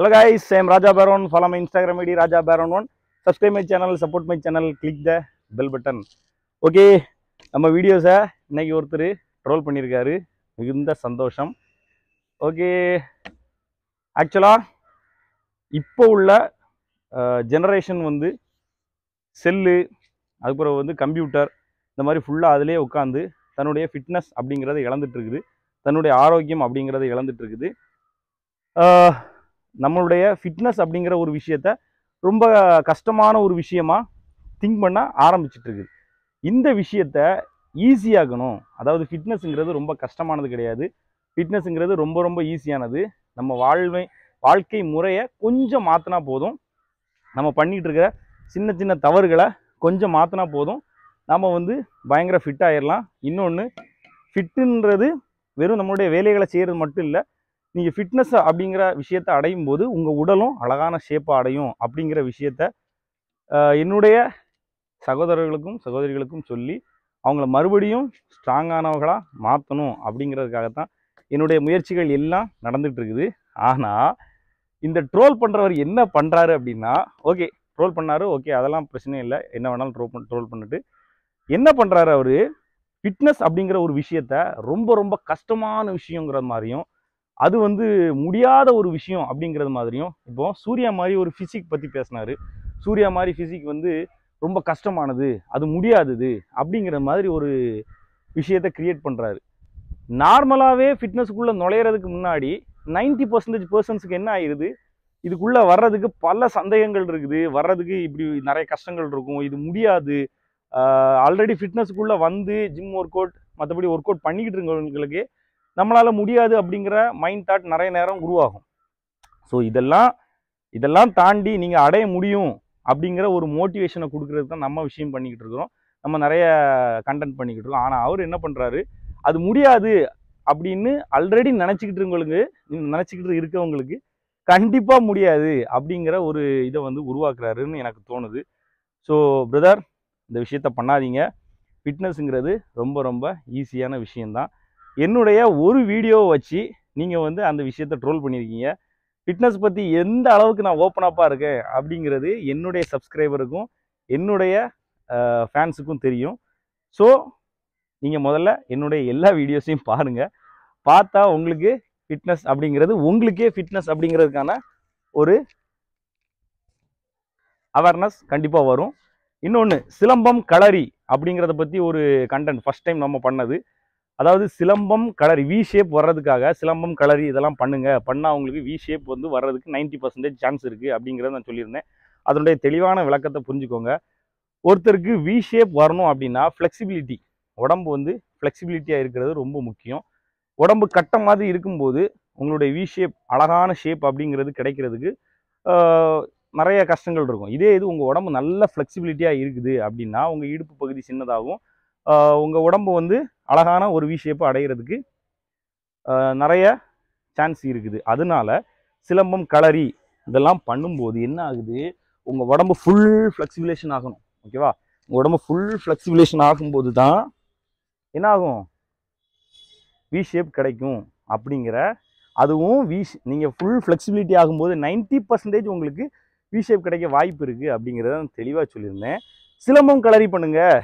hello guys same Raja Baron follow my Instagram ID Raja Baron one subscribe my channel support my channel click the bell button okay நம்ம வீடியோஸை இன்றைக்கி ஒருத்தர் troll பண்ணியிருக்காரு மிகுந்த சந்தோஷம் okay ஆக்சுவலாக இப்போ உள்ள ஜெனரேஷன் வந்து செல்லு அதுக்கப்புறம் வந்து கம்ப்யூட்டர் இந்த மாதிரி ஃபுல்லாக அதிலே உட்காந்து தன்னுடைய ஃபிட்னஸ் அப்படிங்கிறத இழந்துட்டுருக்குது தன்னுடைய ஆரோக்கியம் அப்படிங்கிறத இழந்துட்டுருக்குது நம்மளுடைய ஃபிட்னஸ் அப்படிங்கிற ஒரு விஷயத்த ரொம்ப கஷ்டமான ஒரு விஷயமா திங்க் பண்ண ஆரம்பிச்சிட்ருக்குது இந்த விஷயத்த ஈஸியாகணும் அதாவது ஃபிட்னஸ்ங்கிறது ரொம்ப கஷ்டமானது கிடையாது ஃபிட்னஸ்ங்கிறது ரொம்ப ரொம்ப ஈஸியானது நம்ம வாழ்வை வாழ்க்கை முறையை கொஞ்சம் மாற்றினா போதும் நம்ம பண்ணிகிட்டு இருக்கிற சின்ன சின்ன தவறுகளை கொஞ்சம் மாற்றினா போதும் நம்ம வந்து பயங்கர ஃபிட் இன்னொன்று ஃபிட்டுன்றது வெறும் நம்மளுடைய வேலைகளை செய்கிறது மட்டும் இல்லை நீங்கள் ஃபிட்னஸ் அப்படிங்கிற விஷயத்தை அடையும் போது உங்கள் உடலும் அழகான ஷேப்பை அடையும் அப்படிங்கிற விஷயத்த என்னுடைய சகோதரர்களுக்கும் சகோதரிகளுக்கும் சொல்லி அவங்கள மறுபடியும் ஸ்ட்ராங்கானவர்களாக மாற்றணும் அப்படிங்கிறதுக்காகத்தான் என்னுடைய முயற்சிகள் எல்லாம் நடந்துகிட்ருக்குது ஆனால் இந்த ட்ரோல் பண்ணுறவர் என்ன பண்ணுறாரு அப்படின்னா ஓகே ட்ரோல் பண்ணார் ஓகே அதெல்லாம் பிரச்சனையும் இல்லை என்ன வேணாலும் ட்ரோல் பண்ண ட்ரோல் பண்ணிட்டு என்ன பண்ணுறாரு அவர் ஃபிட்னஸ் அப்படிங்கிற ஒரு விஷயத்த ரொம்ப ரொம்ப கஷ்டமான விஷயங்கிற மாதிரியும் அது வந்து முடியாத ஒரு விஷயம் அப்படிங்கிறது மாதிரியும் இப்போ சூர்யா மாதிரி ஒரு ஃபிசிக் பற்றி பேசினார் சூர்யா மாதிரி ஃபிசிக் வந்து ரொம்ப கஷ்டமானது அது முடியாதது அப்படிங்கிற மாதிரி ஒரு விஷயத்த க்ரியேட் பண்ணுறாரு நார்மலாகவே ஃபிட்னஸுக்குள்ளே நுழையிறதுக்கு முன்னாடி நைன்டி பர்சன்டேஜ் பர்சன்ஸுக்கு என்ன ஆயிடுது இதுக்குள்ளே வர்றதுக்கு பல சந்தேகங்கள் இருக்குது வர்றதுக்கு இப்படி நிறைய கஷ்டங்கள் இருக்கும் இது முடியாது ஆல்ரெடி ஃபிட்னஸுக்குள்ளே வந்து ஜிம் ஒர்க் அவுட் மற்றபடி ஒர்க் அவுட் பண்ணிக்கிட்டு இருக்கவங்களுக்கு நம்மளால் முடியாது அப்படிங்கிற மைண்ட் தாட் நிறைய நேரம் உருவாகும் ஸோ இதெல்லாம் இதெல்லாம் தாண்டி நீங்கள் அடைய முடியும் அப்படிங்கிற ஒரு மோட்டிவேஷனை கொடுக்கறது தான் நம்ம விஷயம் பண்ணிக்கிட்டு இருக்கிறோம் நம்ம நிறைய கண்டென்ட் பண்ணிக்கிட்டு இருக்கோம் ஆனால் அவர் என்ன பண்ணுறாரு அது முடியாது அப்படின்னு ஆல்ரெடி நினச்சிக்கிட்டு இருக்கவங்களுக்கு நினச்சிக்கிட்டு இருக்கவங்களுக்கு கண்டிப்பாக முடியாது அப்படிங்கிற ஒரு இதை வந்து உருவாக்குறாருன்னு எனக்கு தோணுது ஸோ பிரதர் இந்த விஷயத்த பண்ணாதீங்க ஃபிட்னஸ்ங்கிறது ரொம்ப ரொம்ப ஈஸியான விஷயந்தான் என்னுடைய ஒரு வீடியோவை வச்சு நீங்கள் வந்து அந்த விஷயத்த ட்ரோல் பண்ணியிருக்கீங்க ஃபிட்னஸ் பற்றி எந்த அளவுக்கு நான் ஓப்பனப்பாக இருக்கேன் அப்படிங்கிறது என்னுடைய சப்ஸ்கிரைபருக்கும் என்னுடைய ஃபேன்ஸுக்கும் தெரியும் ஸோ நீங்கள் முதல்ல என்னுடைய எல்லா வீடியோஸையும் பாருங்கள் பார்த்தா உங்களுக்கு ஃபிட்னஸ் அப்படிங்கிறது உங்களுக்கே ஃபிட்னஸ் அப்படிங்கிறதுக்கான ஒரு அவேர்னஸ் கண்டிப்பாக வரும் இன்னொன்று சிலம்பம் களரி அப்படிங்கிறத பற்றி ஒரு கண்டென்ட் ஃபஸ்ட் டைம் நம்ம பண்ணது அதாவது சிலம்பம் கலரி வி ஷேப் வர்றதுக்காக சிலம்பம் கலரி இதெல்லாம் பண்ணுங்கள் பண்ணால் அவங்களுக்கு வி ஷேப் வந்து வர்றதுக்கு நைன்ட்டி பர்சன்டேஜ் சான்ஸ் இருக்குது அப்படிங்கிறத நான் சொல்லியிருந்தேன் அதனுடைய தெளிவான விளக்கத்தை புரிஞ்சுக்கோங்க ஒருத்தருக்கு வி ஷேப் வரணும் அப்படின்னா ஃப்ளெக்சிபிலிட்டி உடம்பு வந்து ஃப்ளெக்சிபிலிட்டியாக இருக்கிறது ரொம்ப முக்கியம் உடம்பு கட்ட மாதிரி இருக்கும்போது உங்களுடைய வி ஷேப் அழகான ஷேப் அப்படிங்கிறது கிடைக்கிறதுக்கு நிறைய கஷ்டங்கள் இருக்கும் இதே இது உங்கள் உடம்பு நல்ல ஃப்ளெக்சிபிலிட்டியாக இருக்குது அப்படின்னா உங்கள் இடுப்பு பகுதி சின்னதாகும் உங்கள் உடம்பு வந்து அழகான ஒரு வி ஷேப்பு அடைகிறதுக்கு நிறைய சான்ஸ் இருக்குது அதனால சிலம்பம் களரி இதெல்லாம் பண்ணும்போது என்ன ஆகுது உங்கள் உடம்பு ஃபுல் ஃப்ளெக்சிபிலேஷன் ஆகணும் ஓகேவா உங்கள் உடம்பு ஃபுல் ஃப்ளெக்சிபிலேஷன் ஆகும்போது தான் என்ன ஆகும் வி ஷேப் கிடைக்கும் அப்படிங்கிற அதுவும் வி நீங்கள் ஃபுல் ஃப்ளெக்சிபிலிட்டி ஆகும்போது நைன்ட்டி பர்சன்டேஜ் உங்களுக்கு வி ஷேப் கிடைக்க வாய்ப்பு இருக்குது அப்படிங்கிறத தெளிவாக சொல்லியிருந்தேன் சிலம்பம் களரி பண்ணுங்கள்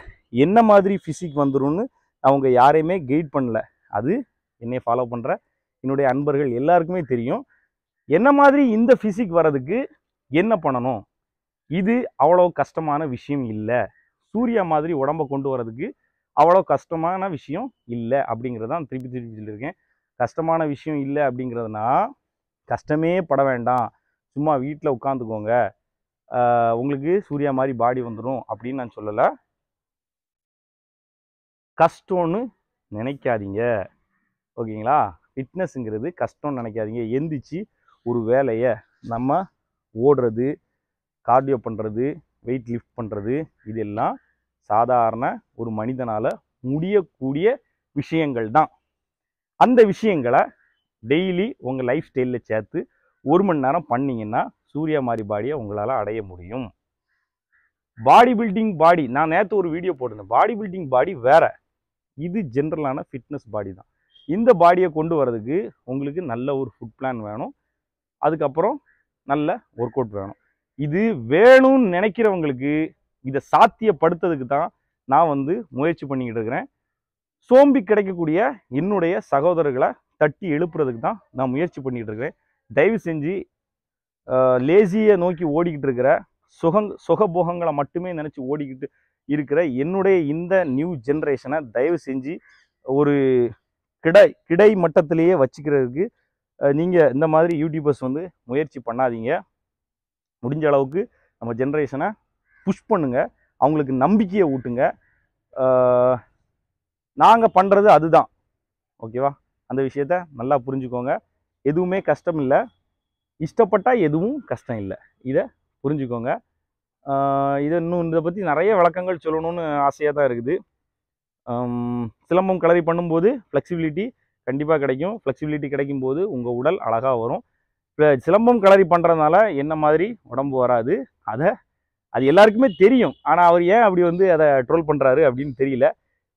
என்ன மாதிரி ஃபிசிக் வந்துடும்னு அவங்க யாரையுமே கைட் பண்ணல அது என்னை ஃபாலோ பண்ணுற என்னுடைய அன்பர்கள் எல்லாருக்குமே தெரியும் என்ன மாதிரி இந்த ஃபிசிக் வர்றதுக்கு என்ன பண்ணணும் இது அவ்வளோ கஷ்டமான விஷயம் இல்லை சூர்யா மாதிரி உடம்பை கொண்டு வரதுக்கு அவ்வளோ கஷ்டமான விஷயம் இல்லை அப்படிங்கிறதான் திருப்பி திருப்பி சொல்லியிருக்கேன் கஷ்டமான விஷயம் இல்லை அப்படிங்கிறதுனா கஷ்டமே பட வேண்டாம் சும்மா வீட்டில் உட்காந்துக்கோங்க உங்களுக்கு சூர்யா மாதிரி பாடி வந்துடும் அப்படின்னு நான் சொல்லலை கஷ்டம்னு நினைக்காதீங்க ஓகேங்களா ஃபிட்னஸ்ங்கிறது கஷ்டம்னு நினைக்காதீங்க எந்திரிச்சு ஒரு வேலையை நம்ம ஓடுறது கார்டியோ பண்ணுறது வெயிட் லிஃப்ட் பண்ணுறது இதெல்லாம் சாதாரண ஒரு மனிதனால் முடியக்கூடிய விஷயங்கள் தான் அந்த விஷயங்களை டெய்லி உங்கள் லைஃப் ஸ்டைலில் சேர்த்து ஒரு மணி நேரம் பண்ணிங்கன்னா சூர்யா மாதிரி பாடியை உங்களால் அடைய முடியும் பாடி பில்டிங் பாடி நான் நேற்று ஒரு வீடியோ போட்டிருந்தேன் பாடி பில்டிங் பாடி வேறு இது ஜென்ரலான ஃபிட்னஸ் பாடி தான் இந்த பாடியை கொண்டு வரதுக்கு உங்களுக்கு நல்ல ஒரு ஃபுட் பிளான் வேணும் அதுக்கப்புறம் நல்ல ஒர்க் அவுட் வேணும் இது வேணும்னு நினைக்கிறவங்களுக்கு இதை சாத்தியப்படுத்துறதுக்கு தான் நான் வந்து முயற்சி பண்ணிக்கிட்டு இருக்கிறேன் சோம்பி கிடைக்கக்கூடிய என்னுடைய சகோதரர்களை தட்டி எழுப்புறதுக்கு தான் நான் முயற்சி பண்ணிக்கிட்டு இருக்கிறேன் தயவு செஞ்சு லேசியை நோக்கி ஓடிக்கிட்டு இருக்கிற சுகங் சுகபோகங்களை மட்டுமே நினச்சி ஓடிக்கிட்டு இருக்கிற என்னுடைய இந்த நியூ ஜென்ரேஷனை தயவு செஞ்சு ஒரு கிடை கிடை மட்டத்திலேயே வச்சுக்கிறதுக்கு நீங்கள் இந்த மாதிரி யூடியூபர்ஸ் வந்து முயற்சி பண்ணாதீங்க முடிஞ்ச அளவுக்கு நம்ம ஜென்ரேஷனை புஷ் பண்ணுங்கள் அவங்களுக்கு நம்பிக்கையை ஊட்டுங்க நாங்கள் பண்ணுறது அதுதான் ஓகேவா அந்த விஷயத்த நல்லா புரிஞ்சுக்கோங்க எதுவுமே கஷ்டம் இல்லை இஷ்டப்பட்டால் எதுவும் கஷ்டம் இல்லை இதை புரிஞ்சுக்கோங்க இது இன்னும் இதை பற்றி நிறைய விளக்கங்கள் சொல்லணும்னு ஆசையாக தான் இருக்குது சிலம்பம் கலரி பண்ணும்போது ஃப்ளெக்சிபிலிட்டி கண்டிப்பாக கிடைக்கும் ஃப்ளெக்சிபிலிட்டி கிடைக்கும் போது உங்கள் உடல் அழகாக வரும் சிலம்பம் கலரி பண்ணுறதுனால என்ன மாதிரி உடம்பு வராது அதை அது எல்லாருக்குமே தெரியும் ஆனால் அவர் ஏன் அப்படி வந்து அதை ட்ரோல் பண்ணுறாரு அப்படின்னு தெரியல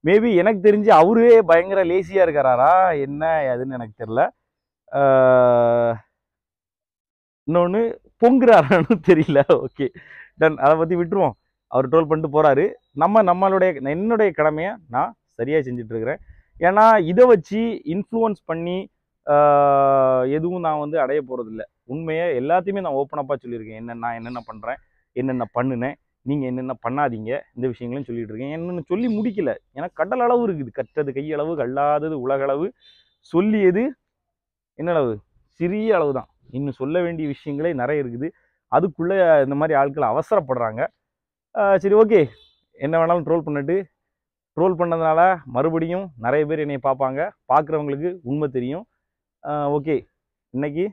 மேபி எனக்கு தெரிஞ்சு அவரே பயங்கர லேசியாக இருக்கிறாரா என்ன அதுன்னு எனக்கு தெரில இன்னொன்று பொங்குறாரான்னு தெரியல ஓகே டன் அதை பற்றி விட்டுருவோம் அவர் ட்ரோல் பண்ணிட்டு போகிறாரு நம்ம நம்மளுடைய என்னுடைய கடமையை நான் சரியாக செஞ்சிட்ருக்கிறேன் ஏன்னா இதை வச்சு இன்ஃப்ளூன்ஸ் பண்ணி எதுவும் நான் வந்து அடைய போகிறதில்ல உண்மையை எல்லாத்தையுமே நான் ஓப்பனப்பாக சொல்லியிருக்கேன் என்னென்ன நான் என்னென்ன பண்ணுறேன் என்னென்ன பண்ணுனேன் நீங்கள் என்னென்ன பண்ணாதீங்க இந்த விஷயங்களையும் சொல்லிகிட்டு இருக்கேன் என்னென்ன சொல்லி முடிக்கல ஏன்னா கடல் அளவு இருக்குது கற்றது கையளவு கல்லாதது உலகளவு சொல்லியது என்னளவு சிறிய அளவு தான் இன்னும் சொல்ல வேண்டிய விஷயங்களே நிறைய இருக்குது அதுக்குள்ளே இந்த மாதிரி ஆட்கள் அவசரப்படுறாங்க சரி ஓகே என்ன வேணாலும் ட்ரோல் பண்ணிட்டு ட்ரோல் பண்ணதுனால மறுபடியும் நிறைய பேர் என்னை பார்ப்பாங்க பார்க்குறவங்களுக்கு உண்மை தெரியும் ஓகே இன்றைக்கி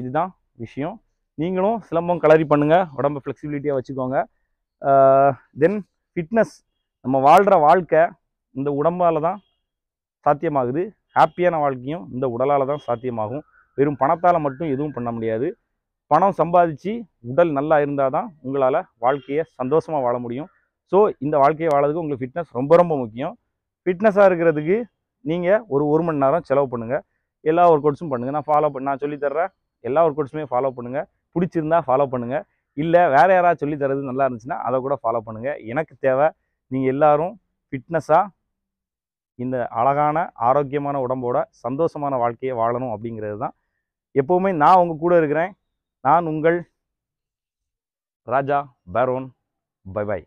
இதுதான் விஷயம் நீங்களும் சிலம்பம் கலரி பண்ணுங்கள் உடம்பை ஃப்ளெக்சிபிலிட்டியாக வச்சுக்கோங்க தென் ஃபிட்னஸ் நம்ம வாழ்கிற வாழ்க்கை இந்த உடம்பால் தான் சாத்தியமாகுது ஹாப்பியான வாழ்க்கையும் இந்த உடலால் தான் சாத்தியமாகும் வெறும் பணத்தால் மட்டும் எதுவும் பண்ண முடியாது பணம் சம்பாதிச்சு உடல் நல்லா இருந்தால் தான் உங்களால் வாழ்க்கையை சந்தோஷமாக வாழ முடியும் ஸோ இந்த வாழ்க்கையை வாழறதுக்கு உங்களுக்கு ஃபிட்னஸ் ரொம்ப ரொம்ப முக்கியம் ஃபிட்னஸாக இருக்கிறதுக்கு நீங்கள் ஒரு ஒரு மணி நேரம் செலவு பண்ணுங்கள் எல்லா ஒர்க் அவுட்ஸும் பண்ணுங்கள் நான் ஃபாலோ பண்ண நான் சொல்லித்தர்றேன் எல்லா ஒர்க் அவுட்ஸுமே ஃபாலோ பண்ணுங்கள் பிடிச்சிருந்தா ஃபாலோ பண்ணுங்கள் இல்லை வேறு யாராவது சொல்லித்தரது நல்லா இருந்துச்சுன்னா அதை கூட ஃபாலோ பண்ணுங்கள் எனக்கு தேவை நீங்கள் எல்லோரும் ஃபிட்னஸாக இந்த அழகான ஆரோக்கியமான உடம்போட சந்தோஷமான வாழ்க்கையை வாழணும் அப்படிங்கிறது தான் எப்போவுமே நான் உங்கள் கூட இருக்கிறேன் நான் உங்கள் ராஜா பரோன் பை பை